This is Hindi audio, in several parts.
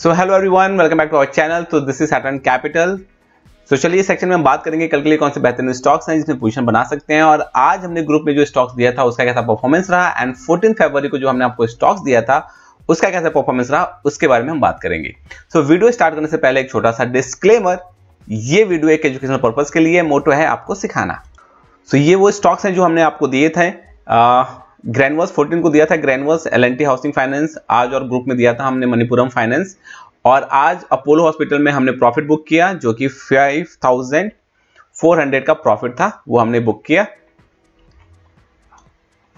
so hello everyone welcome back to our channel तो दिस इज हैटर्न कैपिटल सो चलिए सेक्शन में हम बात करेंगे कल के लिए कौन से बेहतरीन स्टॉक्स हैं जिसमें पोजीशन बना सकते हैं और आज हमने ग्रुप में जो स्टॉक्स दिया था उसका कैसा परफॉर्मेंस रहा एंड फोर्टीन फरवरी को जो हमने आपको स्टॉक्स दिया था उसका कैसा परफॉर्मेंस रहा उसके बारे में हम बात करेंगे सो so, वीडियो स्टार्ट करने से पहले एक छोटा सा डिस्क्लेमर ये वीडियो एक एजुकेशनल पर्पज के लिए मोटो है आपको सिखाना सो so, ये वो स्टॉक्स हैं जो हमने आपको दिए थे ग्रैनवर्स 14 को दिया था ग्रैनवर्स एलएनटी हाउसिंग फाइनेंस आज और ग्रुप में दिया था हमने मणिपुरम फाइनेंस और आज अपोलो हॉस्पिटल में हमने प्रॉफिट बुक किया जो कि 5,400 का प्रॉफिट था वो हमने बुक किया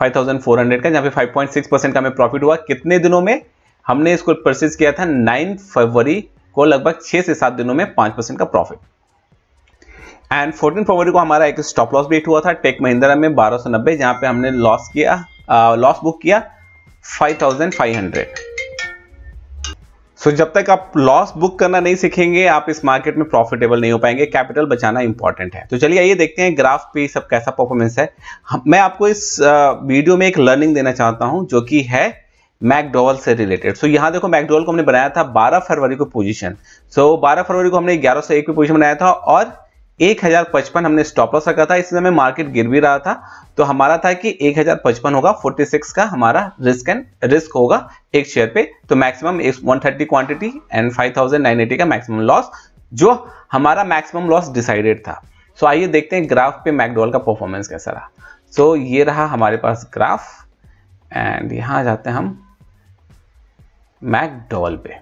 5,400 का जहाँ पे 5.6 परसेंट का हमें प्रॉफिट हुआ कितने दिनों में हमने इसको परचेज किया था नाइन फरवरी को लगभग 6 से सात दिनों में 5 परसेंट का प्रॉफिट एंड 14 फरवरी को हमारा एक स्टॉप लॉस भी हुआ था टेक महिंद्रा में बारह सौ नब्बे जहां पे हमने लॉस किया लॉस बुक किया 5500 सो so, जब तक आप लॉस बुक करना नहीं सीखेंगे आप इस मार्केट में प्रॉफिटेबल नहीं हो पाएंगे कैपिटल बचाना इंपॉर्टेंट है तो चलिए आइए देखते हैं ग्राफ पे सब कैसा परफॉर्मेंस है मैं आपको इस वीडियो में एक लर्निंग देना चाहता हूं जो कि है मैकडोवल से रिलेटेड सो so, यहाँ देखो मैकडोवल को हमने बनाया था 12 फरवरी को पोजीशन सो so, 12 फरवरी को हमने ग्यारह सौ एक पोजिशन बनाया था और एक हजार पचपन हमने स्टॉप लॉस रखा था इस समय मार्केट गिर भी रहा था तो हमारा था कि एक हजार पचपन होगा फोर्टी सिक्स का हमारा रिस्क एंड रिस्क होगा एक शेयर पे तो maximum one thirty quantity and five thousand nine eighty का मैक्सिमम लॉस जो हमारा मैक्सिमम लॉस डिसाइडेड था सो आइए देखते हैं ग्राफ पे मैकडोल का परफॉर्मेंस कैसा रहा सो so, ये रहा हमारे पास ग्राफ एंड यहां आ जाते हैं हम मैकडोल पे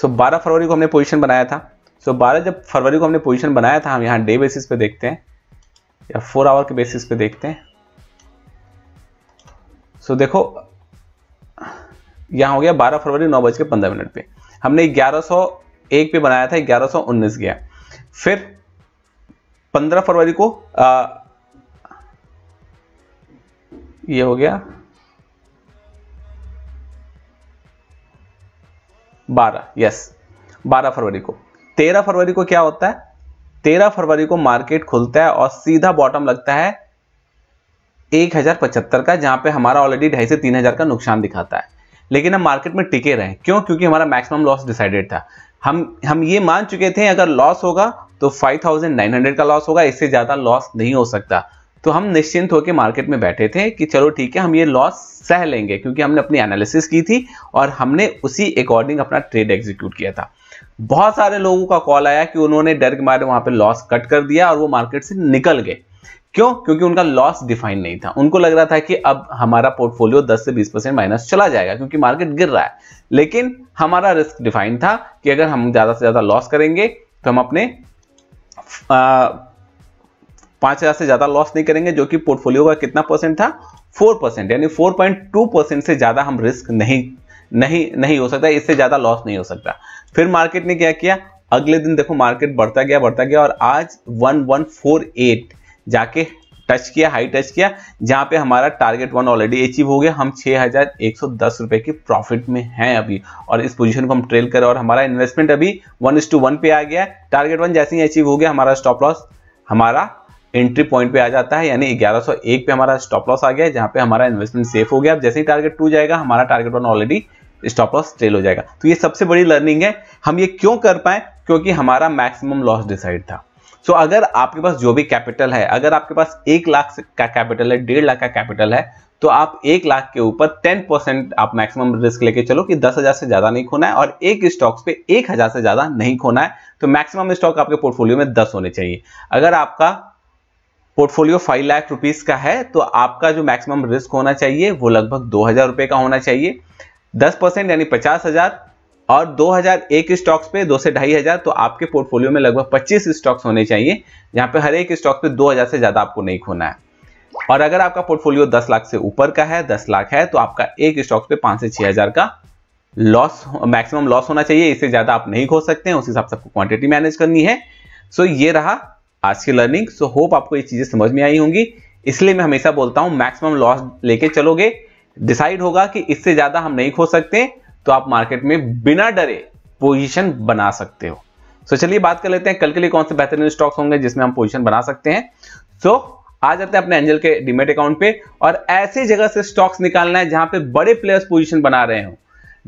सो so, 12 फरवरी को हमने पोजीशन बनाया था सो बारह जब फरवरी को हमने पोजिशन बनाया था हम यहाँ डे बेसिस पे देखते हैं या फोर आवर के बेसिस पे देखते हैं सो so, देखो यहाँ हो गया बारह फरवरी नौ बज के पंद्रह मिनट पे हमने ग्यारह सौ एक पे बनाया था ग्यारह उन्नीस गया फिर पंद्रह फरवरी को आ, ये हो गया बारह यस बारह फरवरी को तेरह फरवरी को क्या होता है तेरह फरवरी को मार्केट खुलता है और सीधा बॉटम लगता है एक हजार पचहत्तर का जहां पे हमारा ऑलरेडी ढाई से तीन हजार का नुकसान दिखाता है लेकिन हम मार्केट में टिके रहे क्यों क्योंकि हमारा मैक्सिमम लॉस डिसाइडेड था हम हम ये मान चुके थे अगर लॉस होगा तो 5,900 का लॉस होगा इससे ज़्यादा लॉस नहीं हो सकता तो हम निश्चिंत होकर मार्केट में बैठे थे कि चलो ठीक है हम ये लॉस सह लेंगे क्योंकि हमने अपनी एनालिसिस की थी और हमने उसी अकॉर्डिंग अपना ट्रेड एग्जीक्यूट किया था बहुत सारे लोगों का कॉल आया कि उन्होंने डर के मारे वहां पे लॉस कट कर दिया और वो मार्केट से निकल गए क्यों क्योंकि उनका लॉस डिफाइन नहीं था उनको लग रहा था कि अब हमारा पोर्टफोलियो 10 से 20 परसेंट माइनस चला जाएगा क्योंकि मार्केट गिर रहा है लेकिन हमारा रिस्क डिफाइन था कि अगर हम ज़्यादा से ज़्यादा लॉस करेंगे तो हम अपने पांच हज़ार से ज़्यादा लॉस नहीं करेंगे जो कि पोर्टफोलियो का कितना परसेंट था फोर परसेंट यानी फोर से ज़्यादा हम रिस्क नहीं नहीं नहीं हो सकता इससे ज़्यादा लॉस नहीं हो सकता फिर मार्केट ने क्या किया अगले दिन देखो मार्केट बढ़ता गया बढ़ता गया और आज 1148 जाके टच किया हाई टच किया जहां पे हमारा टारगेट वन ऑलरेडी अचीव हो गया हम छः हजार एक सौ दस रुपए की प्रॉफिट में हैं अभी और इस पोजीशन को हम ट्रेल करें और हमारा इन्वेस्टमेंट अभी वन इस टू वन पे आ गया टारगेट वन जैसे ही अचीव हो गया हमारा स्टॉप लॉस हमारा एंट्री पॉइंट पे आ जाता है यानी 1101 पे हमारा स्टॉप लॉस आ गया जहां पे हमारा इन्वेस्टमेंट सेफ हो गया अब जैसे ही टारगेट टू जाएगा हमारा target one already stop loss trail हो जाएगा तो ये सबसे बड़ी लर्निंग है हम ये क्यों कर पाए क्योंकि हमारा मैक्सिमम लॉस डिसाइड था सो so, अगर आपके पास जो भी कैपिटल है अगर आपके पास एक लाख का कैपिटल है डेढ़ लाख का कैपिटल है तो आप एक लाख के ऊपर टेन परसेंट आप मैक्सिमम रिस्क लेके चलो कि दस हजार से ज्यादा नहीं खोना है और एक स्टॉक्स पे एक हजार से ज्यादा नहीं खोना है तो मैक्सिमम स्टॉक आपके पोर्टफोलियो में दस होने चाहिए अगर आपका पोर्टफोलियो फाइव लाख रुपीज का है तो आपका जो मैक्सिमम रिस्क होना चाहिए वो लगभग दो हजार रुपये का होना चाहिए दस परसेंट यानी पचास हजार और 2001 स्टॉक्स पे दो से ढाई हजार तो आपके पोर्टफोलियो में लगभग 25 स्टॉक्स होने चाहिए जहां पे हर एक स्टॉक पे 2000 से ज़्यादा आपको नहीं खोना है और अगर आपका पोर्टफोलियो 10 लाख से ऊपर का है 10 लाख है तो आपका एक स्टॉक्स पे पांच से छह हजार का लॉस मैक्सिमम लॉस होना चाहिए इससे ज़्यादा आप नहीं खो सकते हैं उस हिसाब से आपको क्वांटिटी मैनेज करनी है सो ये रहा आज की लर्निंग सो होप आपको ये चीज़ें समझ में आई होंगी इसलिए मैं हमेशा बोलता हूँ मैक्सिमम लॉस लेके चलोगे डिसाइड होगा कि इससे ज्यादा हम नहीं खो सकते तो आप मार्केट में बिना डरे पोजीशन बना सकते हो सो so, चलिए बात कर लेते हैं कल के लिए कौन से बेहतरीन स्टॉक्स होंगे जिसमें हम पोजीशन बना सकते हैं सो so, आ जाते हैं अपने एंजल के डिमेट अकाउंट पे और ऐसी जगह से स्टॉक्स निकालना है जहां पे बड़े प्लेयर्स पोजीशन बना रहे हो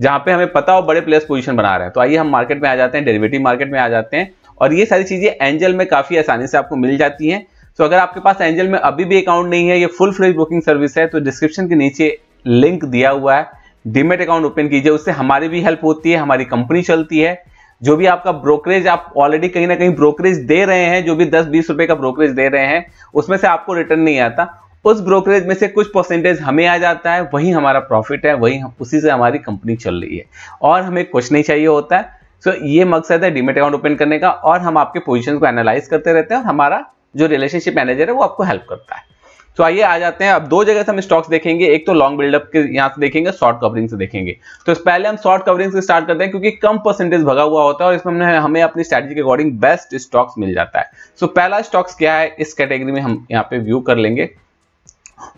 जहां पे हमें पता हो बड़े प्लेयर्स पोजीशन बना रहे हैं तो आइए हम मार्केट में आ जाते हैं डेरिवेटिव मार्केट में आ जाते हैं और ये सारी चीजें एंजल में काफी आसानी से आपको मिल जाती हैं तो so, अगर आपके पास एंजल में अभी भी अकाउंट नहीं है ये फुल फ्लेज बुकिंग सर्विस है तो डिस्क्रिप्शन के नीचे लिंक दिया हुआ है डीमेट अकाउंट ओपन कीजिए उससे हमारी भी हेल्प होती है हमारी कंपनी चलती है जो भी आपका ब्रोकरेज आप ऑलरेडी कहीं ना कहीं ब्रोकरेज दे रहे हैं जो भी दस बीस रुपए का ब्रोकरेज दे रहे हैं उसमें से आपको रिटर्न नहीं आता उस ब्रोकरेज में से कुछ परसेंटेज हमें आ जाता है वही हमारा प्रॉफिट है वही उसी से हमारी कंपनी चल रही है और हमें कुछ नहीं चाहिए होता है सो so, ये मकसद है डीमेट अकाउंट ओपन करने का और हम आपके पोजीशन को एनालाइज करते रहते हैं और हमारा जो रिलेशनशिप मैनेजर है वो आपको हेल्प करता है तो आइए आ जाते हैं अब दो जगह से हम स्टॉक्स देखेंगे एक तो लॉन्ग बिल्डअप के यहाँ से देखेंगे शॉर्ट कवरिंग से देखेंगे तो पहले हम शॉर्ट कवरिंग से स्टार्ट करते हैं क्योंकि कम परसेंटेज भगा हुआ होता है और इसमें हमें अपनी स्ट्रेटजी के अकॉर्डिंग बेस्ट स्टॉक्स मिल जाता है सो so, पहला स्टॉक्स क्या है इस कैटेगरी में हम यहाँ पे व्यू कर लेंगे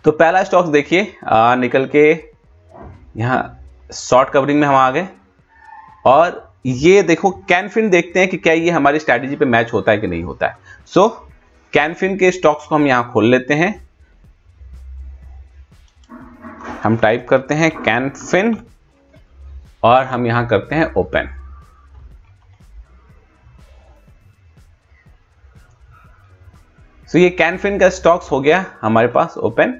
तो पहला स्टॉक्स देखिए निकल के यहाँ शॉर्ट कवरिंग में हम आ गए और ये देखो कैनफिन देखते हैं कि क्या ये हमारी स्ट्रैटेजी पे मैच होता है कि नहीं होता है सो so, कैनफिन के स्टॉक्स को हम यहाँ खोल लेते हैं हम टाइप करते हैं कैन फिन और हम यहां करते हैं ओपन सो ये कैनफिन का स्टॉक्स हो गया हमारे पास ओपन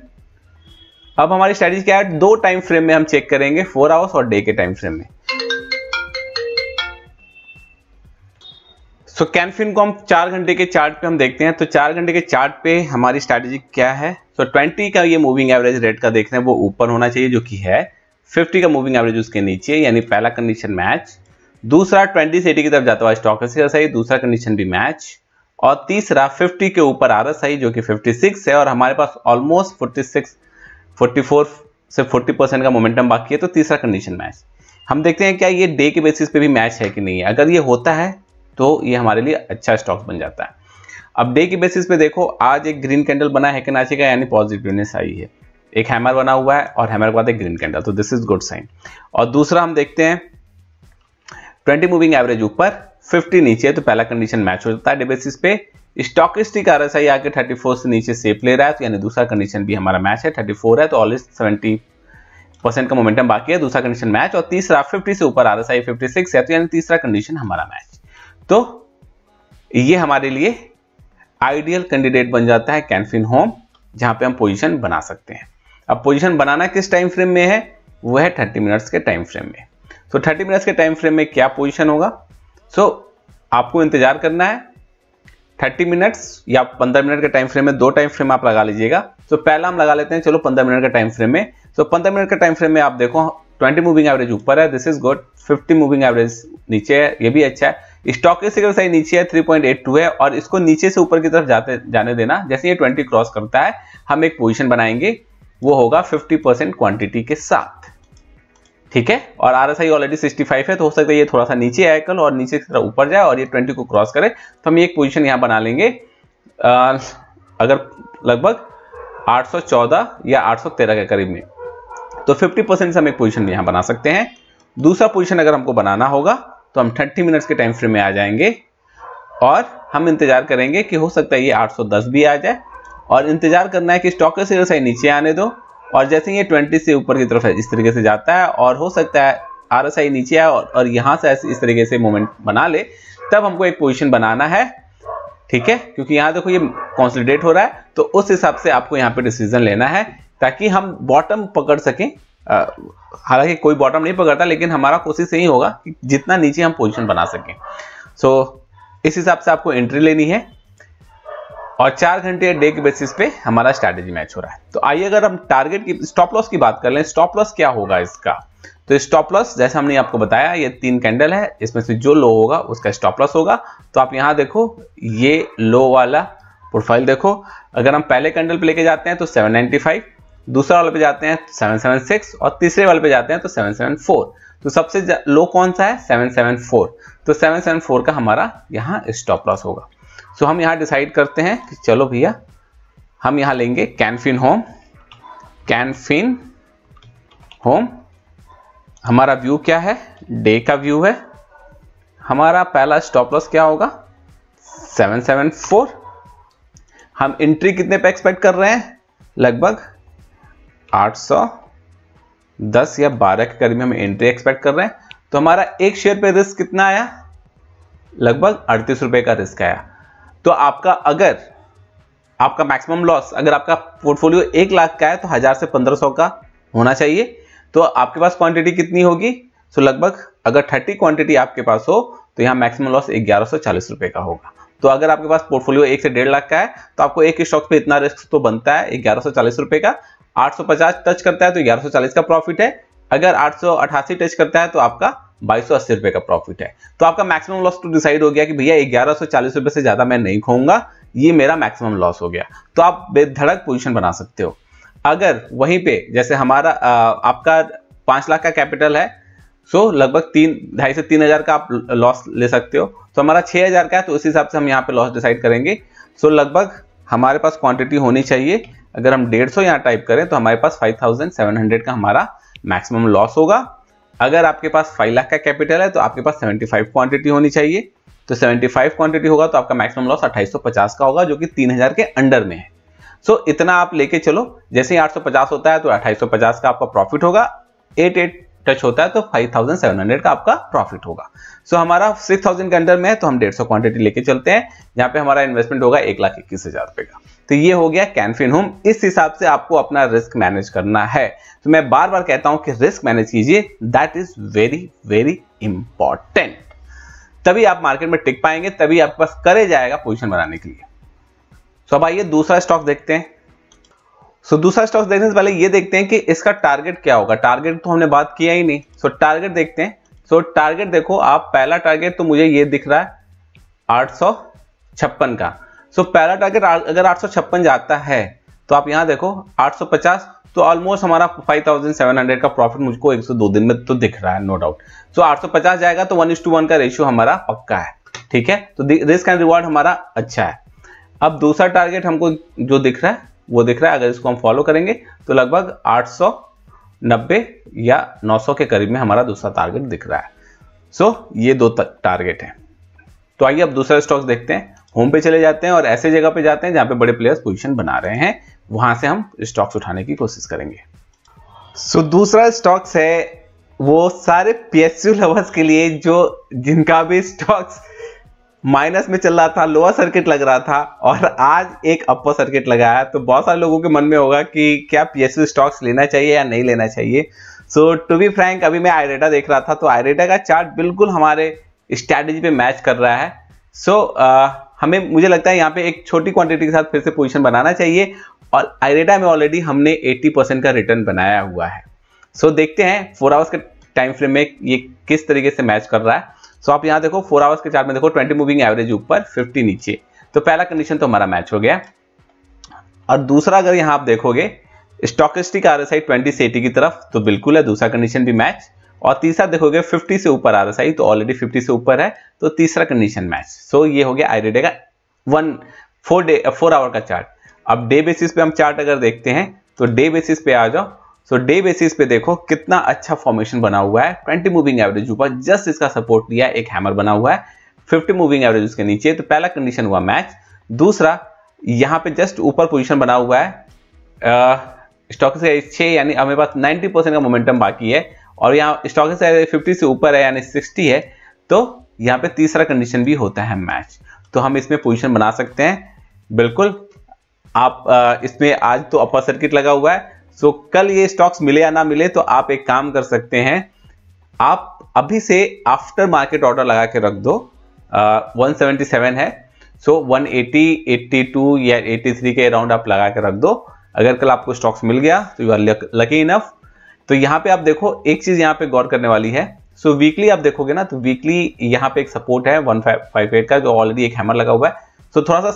अब हमारी स्ट्रेटेजी क्या है दो टाइम फ्रेम में हम चेक करेंगे फोर आवर्स और डे के टाइम फ्रेम में सो कैनफिन को हम चार घंटे के चार्ट पे हम देखते हैं तो चार घंटे के चार्ट पे हमारी स्ट्रैटेजी क्या है सो so, 20 का ये मूविंग एवरेज रेट का देखते हैं वो ऊपर होना चाहिए जो कि है 50 का मूविंग एवरेज उसके नीचे यानी पहला कंडीशन मैच दूसरा 20 से 80 की तरफ जाता हुआ स्टॉक सही दूसरा कंडीशन भी मैच और तीसरा फिफ्टी के ऊपर रहा सही जो कि फिफ्टी है और हमारे पास ऑलमोस्ट फोर्टी सिक्स से फोर्टी परसेंट का मोमेंटम बाकी है तो तीसरा कंडीशन मैच हम देखते हैं क्या ये डे के बेसिस पे भी मैच है कि नहीं अगर ये होता है तो ये हमारे लिए अच्छा स्टॉक बन जाता है अब डे के बेसिस पे देखो आज एक ग्रीन कैंडल बना है कनाची का यानी पॉजिटिवनेस आई है एक हैमर बना हुआ है और हैमर के बाद एक ग्रीन कैंडल तो दिस इज गुड साइन और दूसरा हम देखते हैं ट्वेंटी मूविंग एवरेज ऊपर फिफ्टी नीचे तो पहला कंडीशन मैच हो जाता है डे बेसिस पे स्टॉक स्टिक आर आके थर्टी फोर से नीचे सेफ ले रहा है तो यानी दूसरा कंडीशन भी हमारा मैच है थर्टी फोर है तो ऑलरेडी सेवेंटी परसेंट का मोमेंटम बाकी है दूसरा कंडीशन मैच और तीसरा फिफ्टी से ऊपर R S I fifty six है तो यानी तीसरा कंडीशन हमारा मैच तो ये हमारे लिए आइडियल कैंडिडेट बन जाता है कैनफिन होम जहां पे हम पोजीशन बना सकते हैं अब पोजीशन बनाना किस टाइम फ्रेम में है वो है थर्टी मिनट्स के टाइम फ्रेम में सो थर्टी मिनट्स के टाइम फ्रेम में क्या पोजीशन होगा सो so, आपको इंतजार करना है 30 मिनट्स या 15 मिनट के टाइम फ्रेम में दो टाइम फ्रेम आप लगा लीजिएगा तो so, पहला हम लगा लेते हैं चलो 15 मिनट के टाइम फ्रेम में सो so, 15 मिनट के टाइम फ्रेम में आप देखो 20 मूविंग एवरेज ऊपर है this is good 50 moving average नीचे है ये भी अच्छा है स्टॉक के सिक्योर सही नीचे है थ्री पॉइंट एट टू है और इसको नीचे से ऊपर की तरफ जाते जाने देना जैसे ये ट्वेंटी क्रॉस करता है हम एक पोजिशन बनाएंगे वो होगा फिफ्टी परसेंट क्वांटिटी के साथ ठीक है और R S already sixty five है तो हो सकता है ये थोड़ा सा नीचे आए कल और नीचे की तरफ ऊपर जाए और ये ट्वेंटी को क्रॉस करे तो हम एक पोजिशन यहाँ बना लेंगे आ, अगर लगभग आठ या आठ के करीब में तो फिफ्टी परसेंट से हम एक पोजिशन यहाँ बना सकते हैं दूसरा पोजिशन अगर हमको बनाना होगा तो हम 30 मिनट्स के टाइम फ्रेम में आ जाएंगे और हम इंतज़ार करेंगे कि हो सकता है ये 810 भी आ जाए और इंतज़ार करना है कि स्टॉक का सेल्स आई नीचे आने दो और जैसे ये 20 से ऊपर की तरफ इस तरीके से जाता है और हो सकता है आर नीचे आए और, और यहाँ से इस तरीके से मोमेंट बना ले तब हमको एक पोजिशन बनाना है ठीक है क्योंकि यहाँ देखो ये कॉन्सलिडेट हो रहा है तो उस हिसाब से आपको यहाँ पे डिसीजन लेना है ताकि हम बॉटम पकड़ सकें हालांकि कोई बॉटम नहीं पकड़ता लेकिन हमारा कोशिश यही होगा कि जितना नीचे हम पोजिशन बना सकें सो so, इस हिसाब से आपको एंट्री लेनी है और चार घंटे डे के बेसिस पे हमारा स्ट्रैटेजी मैच हो रहा है तो आइए अगर हम टारगेट की स्टॉप लॉस की बात कर लें स्टॉप लॉस क्या होगा इसका तो स्टॉप लॉस जैसे हमने आपको बताया ये तीन कैंडल है इसमें से जो लो होगा उसका स्टॉप लॉस होगा तो आप यहाँ देखो ये लो वाला प्रोफाइल देखो अगर हम पहले कैंडल पे लेके जाते हैं तो 795 दूसरा वाले पे जाते हैं सेवन सेवन सिक्स और तीसरे वाले पे जाते हैं तो सेवन सेवन फोर तो सबसे लो कौन सा है सेवन सेवन फोर तो सेवन सेवन फोर का हमारा यहाँ स्टॉप लॉस होगा सो हम यहाँ डिसाइड करते हैं कि चलो भैया हम यहाँ लेंगे कैनफिन होम कैनफिन होम हमारा व्यू क्या है डे का व्यू है हमारा पहला स्टॉप लॉस क्या होगा 774 हम एंट्री कितने पे एक्सपेक्ट कर रहे हैं लगभग आठ सौ दस या बारह के करीब हम एंट्री एक्सपेक्ट कर रहे हैं तो हमारा एक शेयर पे रिस्क कितना आया लगभग अड़तीस रुपए का रिस्क आया तो आपका अगर आपका मैक्सिमम लॉस अगर आपका पोर्टफोलियो एक लाख का है तो हज़ार से पंद्रह सौ का होना चाहिए तो आपके पास क्वांटिटी कितनी होगी सो तो लगभग अगर थर्टी क्वांटिटी आपके पास हो तो यहाँ मैक्सिमम लॉस ग्यारह सौ चालीस रुपए का होगा तो अगर आपके पास पोर्टफोलियो एक से डेढ़ लाख का है तो आपको एक स्टॉक पे इतना रिस्क तो बनता है ग्यारह सौ चालीस रुपए का 850 टच करता है तो 1140 का प्रॉफिट है अगर 888 टच करता है तो आपका बाईस रुपए का प्रॉफिट है तो आपका मैक्सिमम लॉस टू डिसाइड हो गया कि भैया ग्यारह रुपए से ज्यादा मैं नहीं खोऊंगा ये मेरा मैक्सिमम लॉस हो गया तो आप बेधड़क पोजिशन बना सकते हो अगर वहीं पे जैसे हमारा आपका पांच लाख का कैपिटल है सो so, लगभग तीन ढाई से तीन हज़ार का आप लॉस ले सकते हो तो हमारा छः हज़ार का है तो उस हिसाब से हम यहाँ पे लॉस डिसाइड करेंगे सो so, लगभग हमारे पास क्वांटिटी होनी चाहिए अगर हम 150 यहाँ टाइप करें तो हमारे पास 5,700 का हमारा मैक्सिमम लॉस होगा अगर आपके पास 5 लाख का कैपिटल है तो आपके पास 75 क्वांटिटी होनी चाहिए तो 75 क्वांटिटी होगा तो आपका मैक्सिमम लॉस 2850 का होगा जो कि 3000 के अंडर में है सो so, इतना आप लेके चलो जैसे ही आठ होता है तो अट्ठाईस का आपका प्रॉफिट होगा एट टच होता है तो 5700 का आपका प्रॉफिट होगा सो so, हमारा 6000 के अंडर में है तो हम 150 क्वांटिटी लेके चलते हैं यहाँ पे हमारा इन्वेस्टमेंट होगा एक लाख इक्कीस हजार रुपये का तो ये हो गया कैनफिन होम इस हिसाब से आपको अपना रिस्क मैनेज करना है तो मैं बार बार कहता हूं कि रिस्क मैनेज कीजिए that is very very important तभी आप मार्केट में टिक पाएंगे तभी आपके पास करे जाएगा पोजिशन बनाने के लिए सो अब आइए दूसरा स्टॉक देखते हैं सो so, दूसरा स्टॉक देखने से पहले ये देखते हैं कि इसका टारगेट क्या होगा टारगेट तो हमने बात किया ही नहीं सो so, टारगेट देखते हैं सो so, टारगेट देखो आप पहला टारगेट तो मुझे ये दिख रहा है आठ का सो so, पहला टारगेट अगर आठ जाता है तो आप यहाँ देखो 850 तो ऑलमोस्ट हमारा 5700 का प्रॉफिट मुझको एक सौ दो दिन में तो दिख रहा है नो डाउट सो 850 जाएगा तो वन टू वन का रेशियो हमारा पक्का है ठीक है तो रिस्क एंड रिवॉर्ड हमारा अच्छा है अब दूसरा टारगेट हमको जो दिख रहा है वो दिख रहा है अगर इसको हम फॉलो करेंगे तो लगभग आठ या नौ के करीब में हमारा दूसरा टारगेट दिख रहा है सो so, ये दो टारगेट है तो आइए अब दूसरा स्टॉक्स देखते हैं होम पे चले जाते हैं और ऐसे जगह पे जाते हैं जहां पे बड़े प्लेयर्स पोजीशन बना रहे हैं वहां से हम स्टॉक्स उठाने की कोशिश करेंगे सो so, दूसरा स्टॉक्स है वो सारे पीएसयू लवर्स के लिए जो जिनका भी स्टॉक्स माइनस में चल रहा था लोअर सर्किट लग रहा था और आज एक अपर सर्किट लगाया तो बहुत सारे लोगों के मन में होगा कि क्या पीएसयू स्टॉक्स लेना चाहिए या नहीं लेना चाहिए सो टू बी फ्रैंक अभी मैं आयरेटा देख रहा था तो आयरेटा का चार्ट बिल्कुल हमारे स्ट्रैटेजी पे मैच कर रहा है सो so, uh, हमें मुझे लगता है यहाँ पे एक छोटी क्वांटिटी के साथ फिर से पोजीशन बनाना चाहिए और आईरेटा में ऑलरेडी हमने 80 परसेंट का रिटर्न बनाया हुआ है सो so, देखते हैं फोर आवर्स के टाइम फ्रेम में ये किस तरीके से मैच कर रहा है सो so, आप यहाँ देखो फोर आवर्स के चार्ट में देखो ट्वेंटी मूविंग एवरेज ऊपर फिफ्टी नीचे तो पहला कंडीशन तो हमारा मैच हो गया और दूसरा अगर यहाँ आप देखोगे stochastic R S I twenty seventy की तरफ तो बिल्कुल है दूसरा कंडीशन भी मैच और तीसरा देखोगे 50 से ऊपर आ रहा सही तो ऑलरेडी 50 से ऊपर है तो तीसरा कंडीशन मैच सो ये हो गया आईडीडे का one four day four hour का चार्ट अब डे बेसिस पे हम चार्ट अगर देखते हैं तो डे बेसिस पे आ जाओ सो डे बेसिस पे देखो कितना अच्छा फॉर्मेशन बना हुआ है ट्वेंटी मूविंग एवरेज ऊपर जस्ट इसका सपोर्ट दिया एक हैमर बना हुआ है फिफ्टी मूविंग एवरेज उसके नीचे तो पहला कंडीशन हुआ मैच दूसरा यहाँ पे जस्ट ऊपर पोजिशन बना हुआ है स्टॉक से छः यानी हमारे पास 90 परसेंट का मोमेंटम बाकी है और यहाँ स्टॉक फिफ्टी से ऊपर है यानी सिक्सटी है तो यहाँ पे तीसरा कंडीशन भी होता है मैच तो हम इसमें पोजिशन बना सकते हैं बिल्कुल आप इसमें आज तो अपर सर्किट लगा हुआ है सो कल ये स्टॉक्स मिले या ना मिले तो आप एक काम कर सकते हैं आप अभी से आफ्टर मार्केट ऑर्डर लगा के रख दो वन सेवेंटी सेवन है सो वन एटी एट्टी या 83 के अराउंड आप लगा के रख दो अगर कल आपको स्टॉक्स मिल गया तो यू आर लकी इनफ तो यहाँ पे आप देखो एक चीज यहाँ पे गौर करने वाली है सो so, वीकली आप देखोगे ना तो वीकली यहाँ पे एक सपोर्ट है वन फाइव फाइव एट का जो ऑलरेडी एक हैमर लगा हुआ है सो so, थोड़ा सा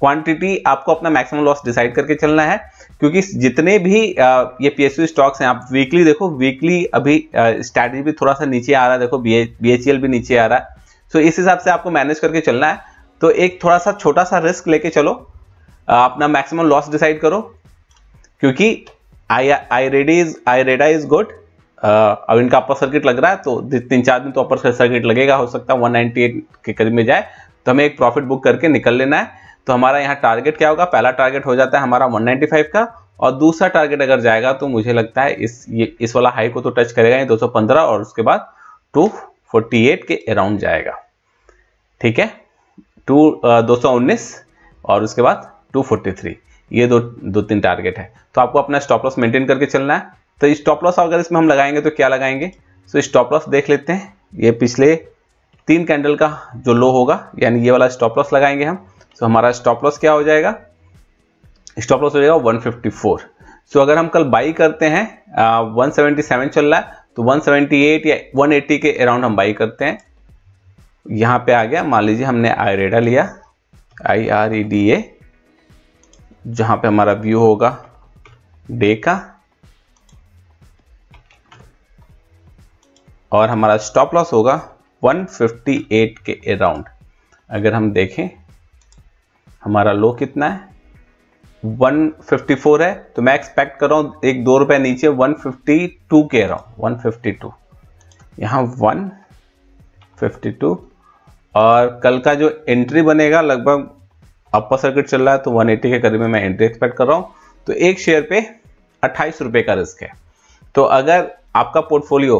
क्वांटिटी आपको अपना मैक्सिमम लॉस डिसाइड करके चलना है क्योंकि जितने भी ये पी स्टॉक्स हैं आप वीकली देखो वीकली अभी स्ट्रैटेजी भी थोड़ा सा नीचे आ रहा है देखो बी भी नीचे आ रहा है सो so, इस हिसाब से आपको मैनेज करके चलना है तो एक थोड़ा सा छोटा सा रिस्क लेके चलो अपना मैक्सिमम लॉस डिसाइड करो क्योंकि I is I is good अब इनका अपर सर्किट लग रहा है तो तीन चार दिन तो अपर सर्किट लगेगा हो सकता है 198 के करीब में जाए तो हमें एक प्रॉफिट बुक करके निकल लेना है तो हमारा यहाँ टारगेट क्या होगा पहला टारगेट हो जाता है हमारा 195 का और दूसरा टारगेट अगर जाएगा तो मुझे लगता है इस ये इस वाला हाई को तो टच करेगा ये 215 और उसके बाद 248 के अराउंड जाएगा ठीक है टू दो uh, और उसके बाद 243 ये दो दो तीन टारगेट है तो आपको अपना स्टॉप लॉस मेंटेन करके चलना है तो स्टॉप लॉस अगर इसमें हम लगाएंगे तो क्या लगाएंगे सो स्टॉप लॉस देख लेते हैं ये पिछले तीन कैंडल का जो लो होगा यानी ये वाला स्टॉप लॉस लगाएंगे हम सो हमारा स्टॉप लॉस क्या हो जाएगा स्टॉप लॉस हो जाएगा वन सो अगर हम कल बाई करते हैं वन चल रहा है तो वन या वन के अराउंड हम बाई करते हैं यहाँ पे आ गया मान लीजिए हमने आयरेडा लिया I R E D A जहां पे हमारा व्यू होगा डे का और हमारा स्टॉप लॉस होगा 158 के अराउंड अगर हम देखें हमारा लो कितना है 154 है तो मैं एक्सपेक्ट कर रहा हूं एक दो रुपए नीचे 152 के अराउंड 152 यहां 152 और कल का जो एंट्री बनेगा लगभग अपर सर्किट चल रहा है तो 180 के करीब मैं एंट्री एक्सपेक्ट कर रहा हूँ तो एक शेयर पे अट्ठाईस रुपये का रिस्क है तो अगर आपका पोर्टफोलियो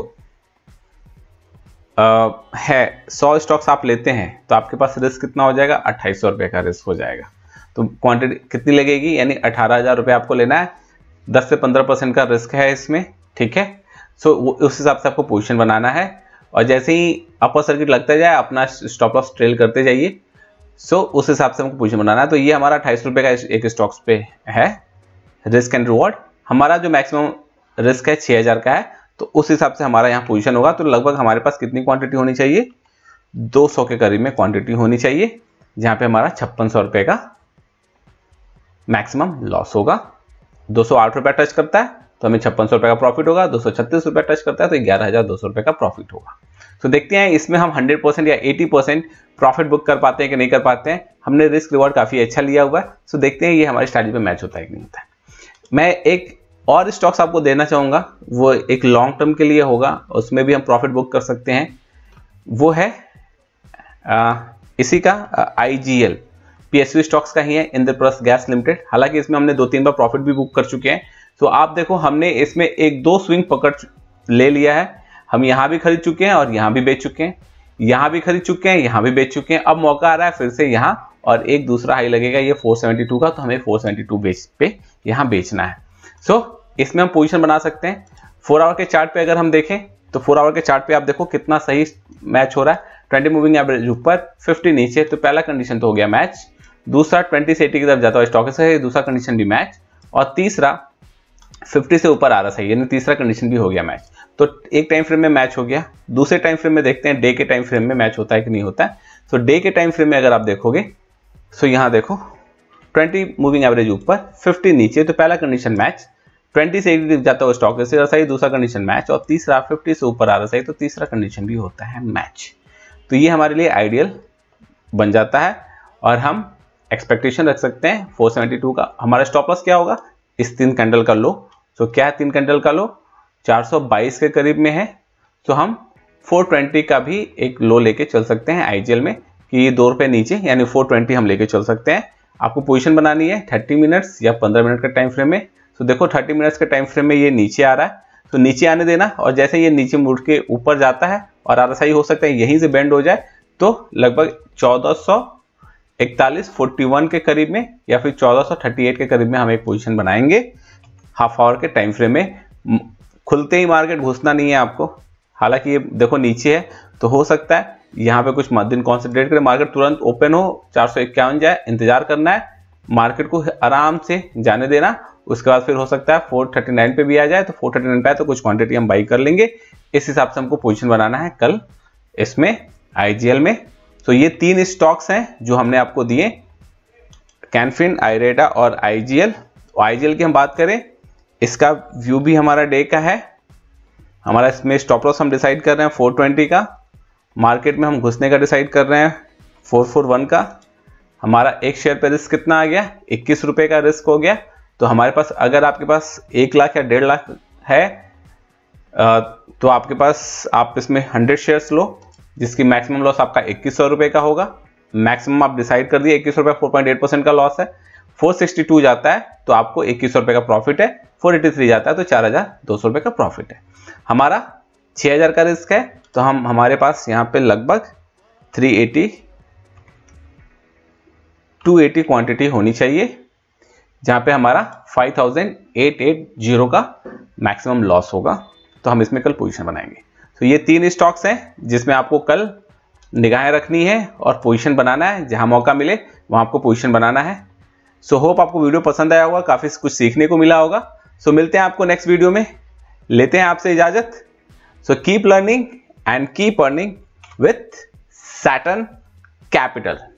है सौ स्टॉक्स आप लेते हैं तो आपके पास रिस्क कितना हो जाएगा अट्ठाईस सौ रुपये का रिस्क हो जाएगा तो क्वांटिटी कितनी लगेगी यानी अठारह हज़ार रुपए आपको लेना है दस से पंद्रह परसेंट का रिस्क है इसमें ठीक है सो so, उस हिसाब से आपको पोजीशन बनाना है और जैसे ही अपर सर्किट लगता जाए अपना स्टॉप लॉस ट्रेल करते जाइए सो so, उस हिसाब से हमको पोजिशन बनाना है तो ये हमारा अठाईस रुपये का एक स्टॉक्स पे है रिस्क एंड रिवॉर्ड हमारा जो मैक्सिमम रिस्क है छः हज़ार का है तो उस हिसाब से हमारा यहाँ पोजिशन होगा तो लगभग हमारे पास कितनी क्वांटिटी होनी चाहिए 200 के करीब में क्वांटिटी होनी चाहिए जहाँ पे हमारा छप्पन सौ रुपये का मैक्सिमम लॉस होगा दो सौ आठ रुपये टच करता है तो हमें छप्पन सौ रुपये का प्रॉफिट होगा दो सौ छत्तीस रुपये टच करता है तो ग्यारह हज़ार दो सौ रुपये का प्रॉफिट होगा तो देखते हैं इसमें हम 100 परसेंट या 80 परसेंट प्रॉफिट बुक कर पाते हैं कि नहीं कर पाते हैं हमने रिस्क रिवॉर्ड काफ़ी अच्छा लिया हुआ है सो देखते हैं ये हमारी स्ट्रैटेजी पे मैच होता है कि नहीं होता है मैं एक और स्टॉक्स आपको देना चाहूँगा वो एक लॉन्ग टर्म के लिए होगा उसमें भी हम प्रॉफिट बुक कर सकते हैं वो है आ, इसी का I G L PSU stocks का ही है इंद्रप्रस गैस लिमिटेड हालांकि इसमें हमने दो तीन बार प्रॉफिट भी बुक कर चुके हैं तो आप देखो हमने इसमें एक दो स्विंग पकड़ ले लिया है हम यहां भी खरीद चुके हैं और यहाँ भी बेच चुके हैं यहां भी खरीद चुके हैं यहां भी बेच चुके हैं अब मौका आ रहा है फिर से यहां और एक दूसरा हाई लगेगा ये 472 का तो हमें 472 बेच पे यहां बेचना है सो so, इसमें हम पोजीशन बना सकते हैं फोर आवर के चार्ट पे अगर हम देखें तो फोर आवर के चार्ट पे आप देखो कितना सही मैच हो रहा है ट्वेंटी मूविंग एवरेज ऊपर फिफ्टी नीचे तो पहला कंडीशन तो हो गया मैच दूसरा ट्वेंटी से एटी की तरफ जाता हुआ स्टॉक से दूसरा कंडीशन भी मैच और तीसरा फिफ्टी से ऊपर आ रहा सही यानी तीसरा कंडीशन भी हो गया मैच तो एक टाइम फ्रेम में मैच हो गया दूसरे टाइम फ्रेम में देखते हैं डे के टाइम फ्रेम में मैच होता है कि नहीं होता है सो डे के टाइम फ्रेम में अगर आप देखोगे सो यहाँ देखो 20 मूविंग एवरेज ऊपर 50 नीचे तो पहला कंडीशन मैच 20 से 80 जाता है स्टॉक से सही दूसरा कंडीशन मैच और तीसरा 50 से ऊपर आ रहा सही तो तीसरा कंडीशन भी होता है मैच तो ये हमारे लिए आइडियल बन जाता है और हम एक्सपेक्टेशन रख सकते हैं 472 का हमारा स्टॉप लॉस क्या होगा इस तीन कैंडल का लो सो क्या है तीन कैंडल का लो 422 के करीब में है तो हम 420 का भी एक लो लेके चल सकते हैं आईजीएल में कि ये दो रुपये नीचे यानी 420 हम लेके चल सकते हैं आपको पोजीशन बनानी है 30 मिनट्स या 15 मिनट के टाइम फ्रेम में तो देखो 30 मिनट्स के टाइम फ्रेम में ये नीचे आ रहा है तो नीचे आने देना और जैसे ये नीचे मुड़ के ऊपर जाता है और आर हो सकता है यहीं से बैंड हो जाए तो लगभग 1441 41 के करीब में या फिर 1438 के करीब में हम एक पोजीशन बनाएंगे हाफ आवर के टाइम फ्रेम में खुलते ही मार्केट घुसना नहीं है आपको हालांकि ये देखो नीचे है तो हो सकता है यहाँ पे कुछ दिन कॉन्सेंट्रेट करें मार्केट तुरंत ओपन हो चार जाए इंतजार करना है मार्केट को आराम से जाने देना उसके बाद फिर हो सकता है 439 पे भी आ जाए तो 439 पे आए तो कुछ क्वांटिटी हम बाई कर लेंगे इस हिसाब से हमको पोजीशन बनाना है कल इसमें आईजीएल में तो ये तीन स्टॉक्स हैं जो हमने आपको दिए कैनफिन आईरेटा और आईजीएल तो आईजीएल की हम बात करें इसका व्यू भी हमारा डे का है हमारा इसमें स्टॉप लॉस हम डिसाइड कर रहे हैं 420 का मार्केट में हम घुसने का डिसाइड कर रहे हैं 441 का हमारा एक शेयर पर रिस्क कितना आ गया इक्कीस रुपये का रिस्क हो गया तो हमारे पास अगर आपके पास एक लाख या डेढ़ लाख है तो आपके पास आप इसमें हंड्रेड शेयर्स लो जिसकी मैक्सिमम लॉस आपका इक्कीस सौ का होगा मैक्सिमम आप डिसाइड कर दिए इक्कीस रुपये फोर पॉइंट एट परसेंट का लॉस है 462 जाता है तो आपको इक्कीस रुपए का प्रॉफिट है 483 जाता है तो चार हजार दो सौ रुपए का प्रॉफिट है हमारा 6000 का रिस्क है तो हम हमारे पास यहाँ पे लगभग 380 280 क्वांटिटी होनी चाहिए जहाँ पे हमारा 5880 का मैक्सिमम लॉस होगा तो हम इसमें कल पोजीशन बनाएंगे तो ये तीन स्टॉक्स हैं जिसमें आपको कल निगाहें रखनी है और पोजिशन बनाना है जहाँ मौका मिले वहाँ आपको पोजिशन बनाना है सो होप आपको वीडियो पसंद आया होगा काफ़ी कुछ सीखने को मिला होगा सो so, मिलते हैं आपको नेक्स्ट वीडियो में लेते हैं आपसे इजाज़त so keep learning and keep earning with Saturn capital